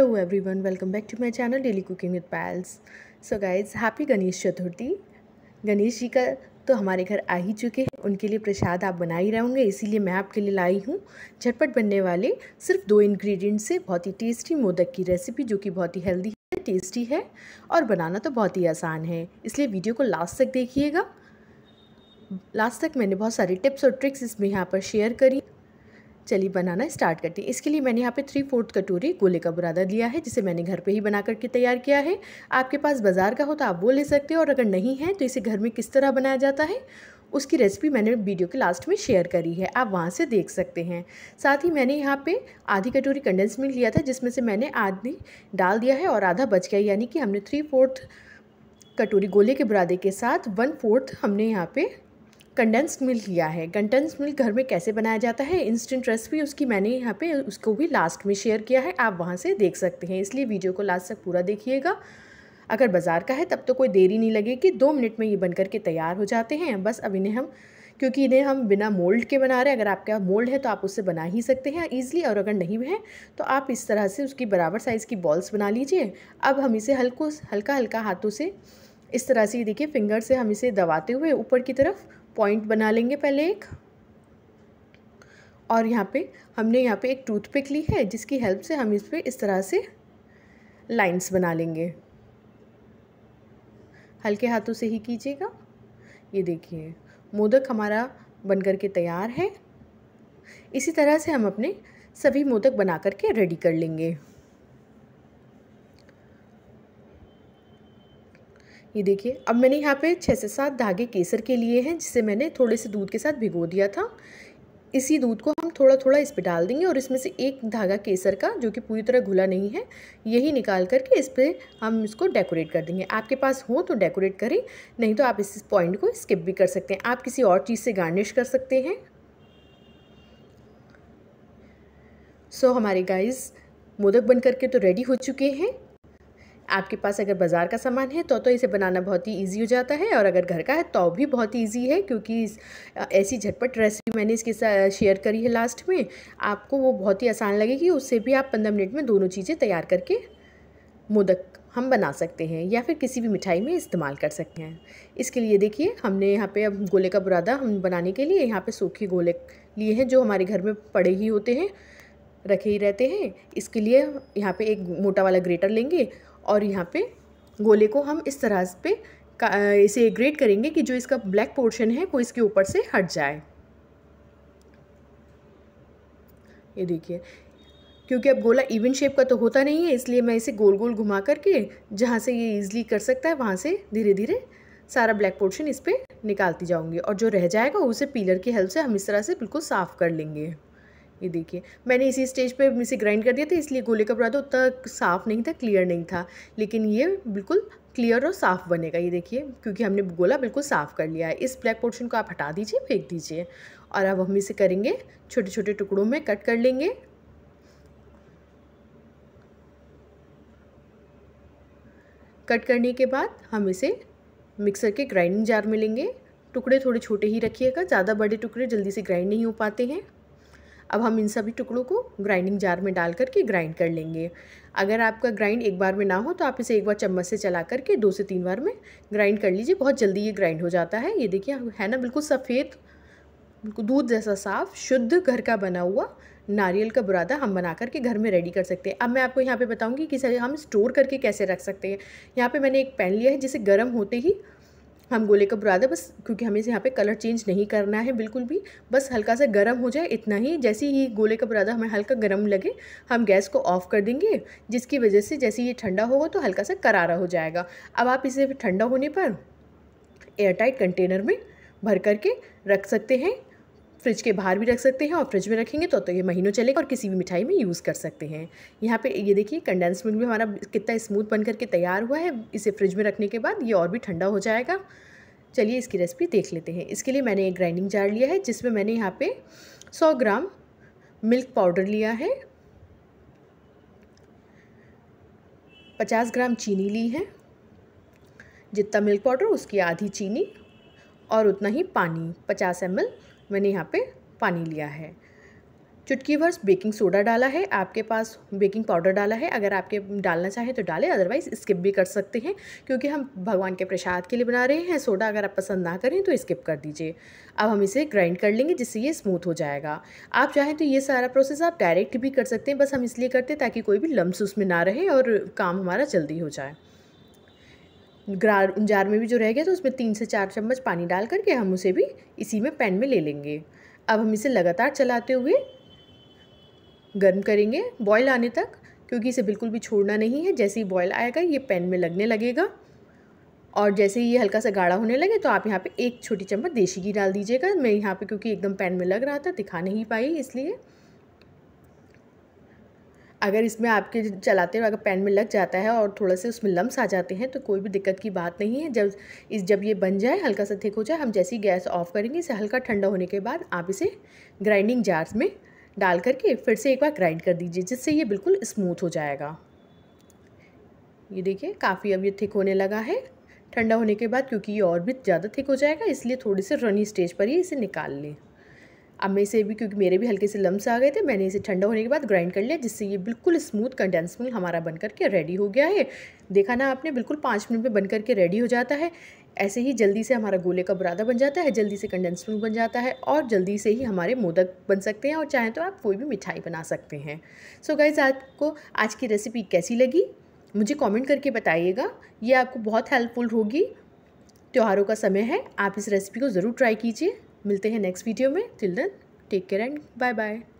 every everyone welcome back to my channel daily cooking with pals so guys happy Ganesh Chaturthi Ganesh ji का तो हमारे घर आ ही चुके हैं उनके लिए प्रसाद आप बना ही रहोगे इसीलिए मैं आपके लिए लाई हूँ झटपट बनने वाले सिर्फ दो इन्ग्रीडियंट से बहुत ही टेस्टी मोदक की रेसिपी जो कि बहुत ही हेल्दी है टेस्टी है और बनाना तो बहुत ही आसान है इसलिए वीडियो को लास्ट तक देखिएगा लास्ट तक मैंने बहुत सारे टिप्स और ट्रिक्स इसमें यहाँ पर शेयर करी चलिए बनाना स्टार्ट करते हैं इसके लिए मैंने यहाँ पे थ्री फोर्थ कटोरी गोले का बुरादा लिया है जिसे मैंने घर पे ही बना करके तैयार किया है आपके पास बाज़ार का हो तो आप वो ले सकते हो और अगर नहीं है तो इसे घर में किस तरह बनाया जाता है उसकी रेसिपी मैंने वीडियो के लास्ट में शेयर करी है आप वहाँ से देख सकते हैं साथ ही मैंने यहाँ पे आधी कटोरी कंडेंस मिल्क लिया था जिसमें से मैंने आधी डाल दिया है और आधा बच गया यानी कि हमने थ्री फोर्थ कटोरी गोले के बुरादे के साथ वन फोर्थ हमने यहाँ पे कंडेंस्ड मिल्क लिया है कंडेंस्ड मिल्क घर में कैसे बनाया जाता है इंस्टेंट रेसिपी उसकी मैंने यहाँ पे उसको भी लास्ट में शेयर किया है आप वहाँ से देख सकते हैं इसलिए वीडियो को लास्ट तक पूरा देखिएगा अगर बाज़ार का है तब तो कोई देरी नहीं लगेगी दो मिनट में ये बन करके तैयार हो जाते हैं बस अब इन्हें हम क्योंकि इन्हें हम बिना मोल्ड के बना रहे हैं अगर आपके यहाँ मोल्ड है तो आप उससे बना ही सकते हैं ईजिली और अगर नहीं है तो आप इस तरह से उसकी बराबर साइज़ की बॉल्स बना लीजिए अब हम इसे हल्को हल्का हल्का हाथों से इस तरह से देखिए फिंगर से हम इसे दबाते हुए ऊपर की तरफ पॉइंट बना लेंगे पहले एक और यहाँ पे हमने यहाँ पे एक टूथपिक ली है जिसकी हेल्प से हम इस पर इस तरह से लाइंस बना लेंगे हल्के हाथों से ही कीजिएगा ये देखिए मोदक हमारा बनकर के तैयार है इसी तरह से हम अपने सभी मोदक बना करके रेडी कर लेंगे ये देखिए अब मैंने यहाँ पे छः से सात धागे केसर के लिए हैं जिसे मैंने थोड़े से दूध के साथ भिगो दिया था इसी दूध को हम थोड़ा थोड़ा इस पर डाल देंगे और इसमें से एक धागा केसर का जो कि पूरी तरह घुला नहीं है यही निकाल करके इस पर हम इसको डेकोरेट कर देंगे आपके पास हो तो डेकोरेट करें नहीं तो आप इस पॉइंट को स्किप भी कर सकते हैं आप किसी और चीज़ से गार्निश कर सकते हैं सो so, हमारे गाइज मोदक बन करके तो रेडी हो चुके हैं आपके पास अगर बाज़ार का सामान है तो तो इसे बनाना बहुत ही ईजी हो जाता है और अगर घर का है तो भी बहुत ईजी है क्योंकि ऐसी झटपट रेसिपी मैंने इसके साथ शेयर करी है लास्ट में आपको वो बहुत ही आसान लगेगी उससे भी आप पंद्रह मिनट में दोनों चीज़ें तैयार करके मोदक हम बना सकते हैं या फिर किसी भी मिठाई में इस्तेमाल कर सकते हैं इसके लिए देखिए हमने यहाँ पे अब गोले का बुरादा हम बनाने के लिए यहाँ पे सूखे गोले लिए हैं जो हमारे घर में पड़े ही होते हैं रखे ही रहते हैं इसके लिए यहाँ पे एक मोटा वाला ग्रेटर लेंगे और यहाँ पे गोले को हम इस तरह पे इसे ग्रेट करेंगे कि जो इसका ब्लैक पोर्शन है वो इसके ऊपर से हट जाए ये देखिए क्योंकि अब गोला इवन शेप का तो होता नहीं है इसलिए मैं इसे गोल गोल घुमा करके जहाँ से ये ईजिली कर सकता है वहाँ से धीरे धीरे सारा ब्लैक पोर्शन इस पर निकालती जाऊँगी और जो रह जाएगा उसे पीलर की हेल्प से हम इस तरह से बिल्कुल साफ़ कर लेंगे ये देखिए मैंने इसी स्टेज पे इसे ग्राइंड कर दिया था इसलिए गोले का पराठा उतना साफ़ नहीं था क्लियर नहीं था लेकिन ये बिल्कुल क्लियर और साफ़ बनेगा ये देखिए क्योंकि हमने गोला बिल्कुल साफ़ कर लिया है इस ब्लैक पोर्शन को आप हटा दीजिए फेंक दीजिए और अब हम इसे करेंगे छोटे छोटे टुकड़ों में कट कर लेंगे कट करने के बाद हम इसे मिक्सर के ग्राइंडिंग जार में लेंगे टुकड़े थोड़े छोटे ही रखिएगा ज़्यादा बड़े टुकड़े जल्दी से ग्राइंड नहीं हो पाते हैं अब हम इन सभी टुकड़ों को ग्राइंडिंग जार में डाल करके ग्राइंड कर लेंगे अगर आपका ग्राइंड एक बार में ना हो तो आप इसे एक बार चम्मच से चला करके दो से तीन बार में ग्राइंड कर लीजिए बहुत जल्दी ये ग्राइंड हो जाता है ये देखिए है ना बिल्कुल सफ़ेद दूध जैसा साफ़ शुद्ध घर का बना हुआ नारियल का बुरादा हम बना करके घर में रेडी कर सकते हैं अब मैं आपको यहाँ पे बताऊँगी कि सर हम स्टोर करके कैसे रख सकते हैं यहाँ पे मैंने एक पैन लिया है जिसे गर्म होते ही हम गोले का बुरा दें बस क्योंकि हमें इसे यहाँ पे कलर चेंज नहीं करना है बिल्कुल भी बस हल्का सा गर्म हो जाए इतना ही जैसे ही गोले का बुरादा हमें हल्का गर्म लगे हम गैस को ऑफ़ कर देंगे जिसकी वजह से जैसे ये ठंडा होगा तो हल्का सा करारा हो जाएगा अब आप इसे ठंडा होने पर एयरटाइट कंटेनर में भर करके रख सकते हैं फ्रिज के बाहर भी रख सकते हैं और फ्रिज में रखेंगे तो तो ये महीनों चलेगा और किसी भी मिठाई में यूज़ कर सकते हैं यहाँ पे ये देखिए कंडेंस मिल्क भी हमारा कितना स्मूथ बन करके तैयार हुआ है इसे फ्रिज में रखने के बाद ये और भी ठंडा हो जाएगा चलिए इसकी रेसिपी देख लेते हैं इसके लिए मैंने एक ग्राइंडिंग जार लिया है जिसमें मैंने यहाँ पर सौ ग्राम मिल्क पाउडर लिया है पचास ग्राम चीनी ली है जितना मिल्क पाउडर उसकी आधी चीनी और उतना ही पानी पचास एम मैंने यहाँ पे पानी लिया है चुटकी भर बेकिंग सोडा डाला है आपके पास बेकिंग पाउडर डाला है अगर आपके डालना चाहे तो डालें अदरवाइज़ स्किप भी कर सकते हैं क्योंकि हम भगवान के प्रसाद के लिए बना रहे हैं सोडा अगर आप पसंद ना करें तो स्किप कर दीजिए अब हम इसे ग्राइंड कर लेंगे जिससे ये स्मूथ हो जाएगा आप चाहें तो ये सारा प्रोसेस आप डायरेक्ट भी कर सकते हैं बस हम इसलिए करते हैं ताकि कोई भी लम्स उसमें ना रहे और काम हमारा जल्दी हो जाए ग्रार जार में भी जो रह गया तो उसमें तीन से चार चम्मच पानी डाल करके हम उसे भी इसी में पैन में ले लेंगे अब हम इसे लगातार चलाते हुए गर्म करेंगे बॉयल आने तक क्योंकि इसे बिल्कुल भी छोड़ना नहीं है जैसे ही बॉयल आएगा ये पैन में लगने लगेगा और जैसे ही ये हल्का सा गाढ़ा होने लगे तो आप यहाँ पे एक छोटी चम्मच देसी घी डाल दीजिएगा मैं यहाँ पे क्योंकि एकदम पैन में लग रहा था दिखा नहीं पाई इसलिए अगर इसमें आपके चलाते हुए अगर पैन में लग जाता है और थोड़ा से उसमें लम्स आ जाते हैं तो कोई भी दिक्कत की बात नहीं है जब इस जब ये बन जाए हल्का सा थिक हो जाए हम जैसे ही गैस ऑफ करेंगे इसे हल्का ठंडा होने के बाद आप इसे ग्राइंडिंग जार्स में डाल करके फिर से एक बार ग्राइंड कर दीजिए जिससे ये बिल्कुल स्मूथ हो जाएगा ये देखिए काफ़ी अब ये थिक होने लगा है ठंडा होने के बाद क्योंकि ये और भी ज़्यादा थिक हो जाएगा इसलिए थोड़ी सी रनी स्टेज पर ही इसे निकाल लें अब मैं इसे भी क्योंकि मेरे भी हल्के से लम्स आ गए थे मैंने इसे ठंडा होने के बाद ग्राइंड कर लिया जिससे ये बिल्कुल स्मूथ कंडेंस मिल्क हमारा बन करके रेडी हो गया है देखा ना आपने बिल्कुल पाँच मिनट में बन करके रेडी हो जाता है ऐसे ही जल्दी से हमारा गोले का बुरादा बन जाता है जल्दी से कंडेंस मिल्क बन जाता है और जल्दी से ही हमारे मोदक बन सकते हैं और चाहें तो आप कोई भी मिठाई बना सकते हैं सो गाइज आपको आज की रेसिपी कैसी लगी मुझे कमेंट करके बताइएगा ये आपको बहुत हेल्पफुल होगी त्योहारों का समय है आप इस रेसिपी को ज़रूर ट्राई कीजिए मिलते हैं नेक्स्ट वीडियो में till then take care and bye bye